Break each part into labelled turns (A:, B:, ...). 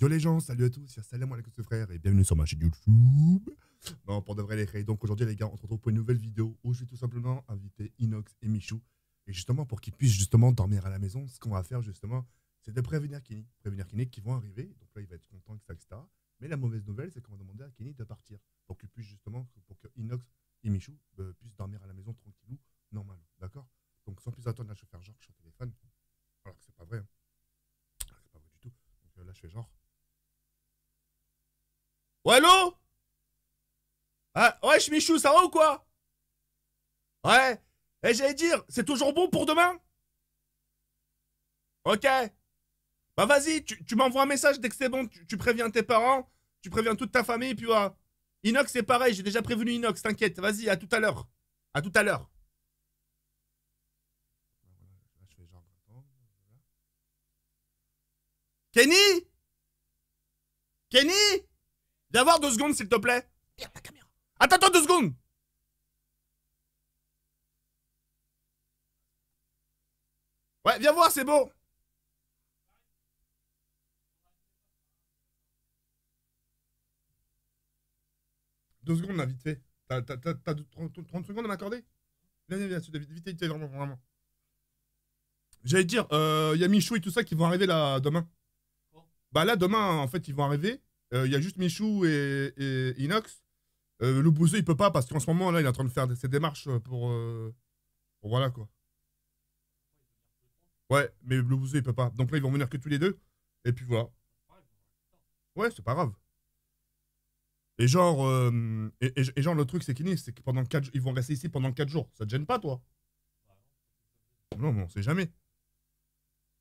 A: Yo les gens, salut à tous, salam alaikum ce frère et bienvenue sur ma chaîne YouTube. bon pour de vrai les frères, donc aujourd'hui les gars, on se retrouve pour une nouvelle vidéo où je vais tout simplement inviter Inox et Michou. Et justement, pour qu'ils puissent justement dormir à la maison, ce qu'on va faire justement, c'est de prévenir Kenny. Prévenir Kenny qu'ils vont arriver, donc là il va être content, que ça. Mais la mauvaise nouvelle, c'est qu'on va demander à Kenny de partir pour qu'il puisse justement, pour que Inox et Michou euh, puissent dormir à la maison tranquillou, normal D'accord Donc sans plus attendre, là je vais faire genre Ouais, allô ah, Ouais, Michou, ça va ou quoi Ouais. Et eh, j'allais dire, c'est toujours bon pour demain Ok. Bah vas-y, tu, m'envoies un message dès que c'est bon, tu, préviens tes parents, tu préviens toute ta famille, puis voilà. Inox, c'est pareil, j'ai déjà prévenu Inox, t'inquiète, vas-y, à tout à l'heure. À tout à l'heure. Kenny Kenny Viens voir deux secondes, s'il te plaît. Viens, la caméra. Attends, attends deux secondes. Ouais, viens voir, c'est beau. Deux secondes, là, vite fait. T'as 30, secondes à m'accorder Viens, viens, viens, vite, vite, vite, vraiment, vraiment. J'allais dire, il euh, y a Michou et tout ça qui vont arriver là demain. Bah là, demain, en fait, ils vont arriver. Euh, il y a juste Michou et, Inox. Euh, le Bouzeux, il peut pas parce qu'en ce moment, là, il est en train de faire ses démarches pour. Euh, voilà quoi. Ouais, mais le Bouzeux, il peut pas. Donc là, ils vont venir que tous les deux. Et puis voilà. Ouais, c'est pas grave. Et genre, euh, et, genre le truc, c'est qu'ils c'est que pendant 4 ils vont rester ici pendant 4 jours. Ça te gêne pas, toi Non, mais on sait jamais.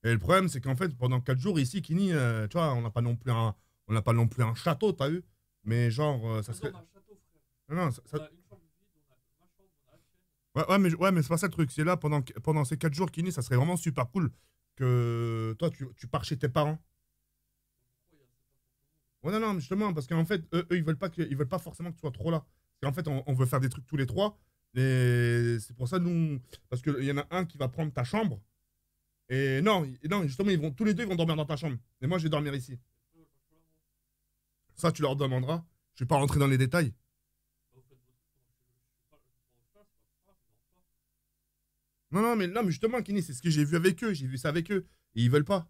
A: Et le problème, c'est qu'en fait, pendant 4 jours ici, Kini, tu vois, on n'a pas non plus un, on n'a pas non plus un château, t'as eu, Mais genre, euh, ça ah serait. Non, non, Ouais, ouais, mais, ouais, mais c'est pas ça le truc. C'est là, pendant, pendant ces 4 jours est, ça serait vraiment super cool que toi, tu, pars chez tes parents. Ouais, non, non, justement, parce qu'en fait, eux, ils, veulent pas que, veulent pas forcément que tu sois trop là. En qu'en fait, on, veut faire des trucs tous les trois. Mais c'est pour ça, nous. Parce qu'il euh, y en a un qui va prendre ta chambre. Et non, non, justement, ils vont, tous les deux, ils vont dormir dans ta chambre. Et moi, je vais dormir ici. Ça, tu leur demanderas. Je ne vais pas rentrer dans les détails. Non, non, mais, là justement, Kenny, c'est ce que j'ai vu avec eux. J'ai vu ça avec eux. Et ils veulent pas.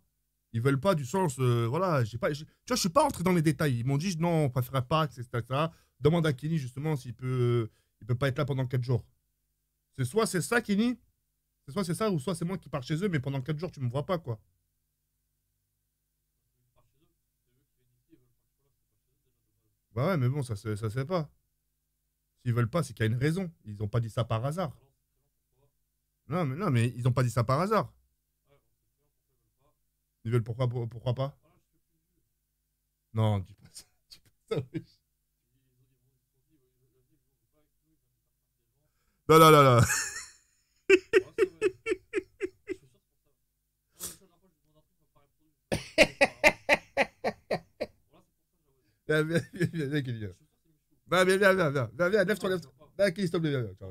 A: Ils veulent pas du sens. Euh, voilà, j'ai pas. Tu vois, je suis pas rentré dans les détails. Ils m'ont dit non, on préfère pas, etc., ça Demande à Kenny justement s'il peut, il peut pas être là pendant quatre jours. C'est soit c'est ça, Kenny. C'est soit c'est ça, ou soit c'est moi qui pars chez eux, mais pendant quatre jours, tu me vois pas, quoi. Bah ouais, mais bon, ça se, ça sait pas. S'ils veulent pas, c'est qu'il y a une raison. Ils ont pas dit ça par hasard. Non, mais, non, mais ils ont pas dit ça par hasard. Ils veulent pourquoi, pourquoi pas Non, dis pas ça. pas Non, non, non, non. Viens, viens, viens, viens, viens. Viens, viens, viens, viens, viens, viens, viens, lève-toi, lève-toi. Viens, Kelly, s'il te plaît, viens, viens, viens.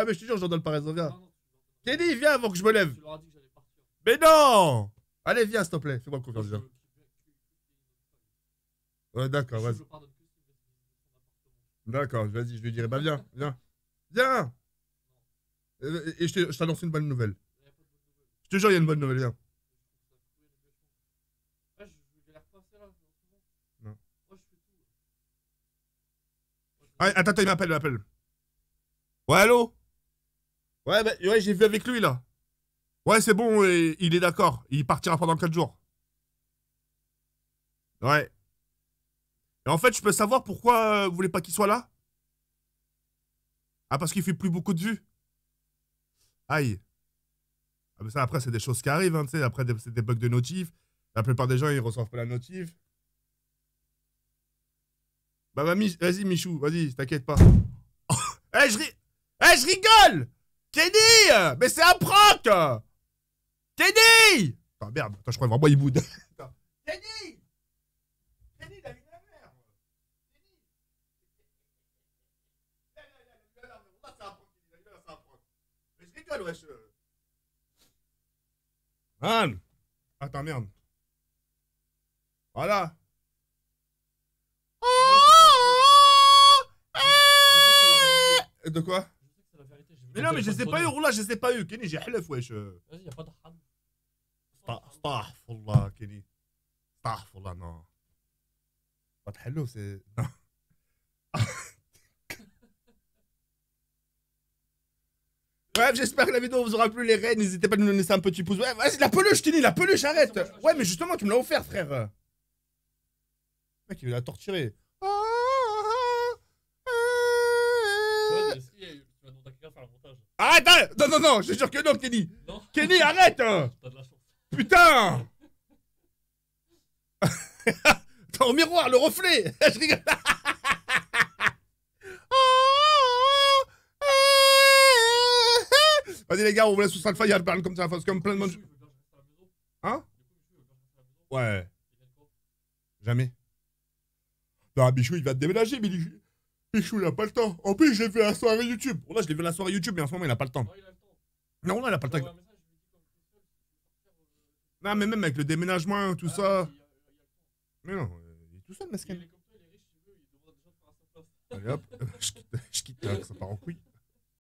A: Non, mais je te jure, j'en donne pas raison, viens. Kenny, viens avant que je me lève. Mais non Allez, viens, s'il te plaît, fais-moi confiance, viens. Ouais, d'accord, vas-y. D'accord, vas-y, je lui dirai, bah viens, viens. Viens Et je t'annonce une bonne nouvelle. Je te jure, il y a une bonne nouvelle, viens attends, il m'appelle, il m'appelle. Ouais, allô Ouais, bah, ouais j'ai vu avec lui, là. Ouais, c'est bon, euh, il est d'accord. Il partira pendant 4 jours. Ouais. Et en fait, je peux savoir pourquoi euh, vous voulez pas qu'il soit là Ah, parce qu'il fait plus beaucoup de vues. Aïe. Ah, mais ça, après, c'est des choses qui arrivent, hein, tu sais. Après, c'est des bugs de notif. La plupart des gens, ils reçoivent pas la notif. Bah, vas-y, Michou, vas-y, t'inquiète pas. Eh, je, rigole Kenny Mais c'est un proc Kenny Ah merde, je crois vraiment il boude. Kenny Kenny, la a de la merde Kenny c'est un proc, Mais je rigole, Ah Man Attends, merde. Voilà De quoi Mais non, mais je sais pas eu, là je sais pas eu. Kenny, j'ai halef, wesh. Euh. Vas-y, y'a pas de ham. Kenny. voilà non. Pas de halou, c'est. Non. Bref, j'espère que la vidéo vous aura plu, les reines. N'hésitez pas à nous ça un petit pouce. Ouais, vas-y, la peluche, Kenny, la peluche, arrête. Ouais, mais justement, tu me l'as offert, frère. Mec, il veut la torturer. Arrête, arrête Non, non, non, je jure que non, Kenny non. Kenny, arrête hein. Putain Dans le miroir, le reflet Je rigole Vas-y les gars, on vous laisse sous ça le parle comme ça, parce comme plein de monde. Hein Ouais. Jamais. Non, Bichou, il va te déménager, Bichou. Pichou, il a pas le temps. En plus, je l'ai vu la soirée YouTube. Oh, là, je l'ai vu la soirée YouTube, mais en ce moment, il a pas le temps. Non, là, il a pas le temps. Euh, non, mais même avec le déménagement, tout ça. Mais non, il est tout seul, Mesquin. Allez hop, je quitte, je quitte hein, ça part en couille.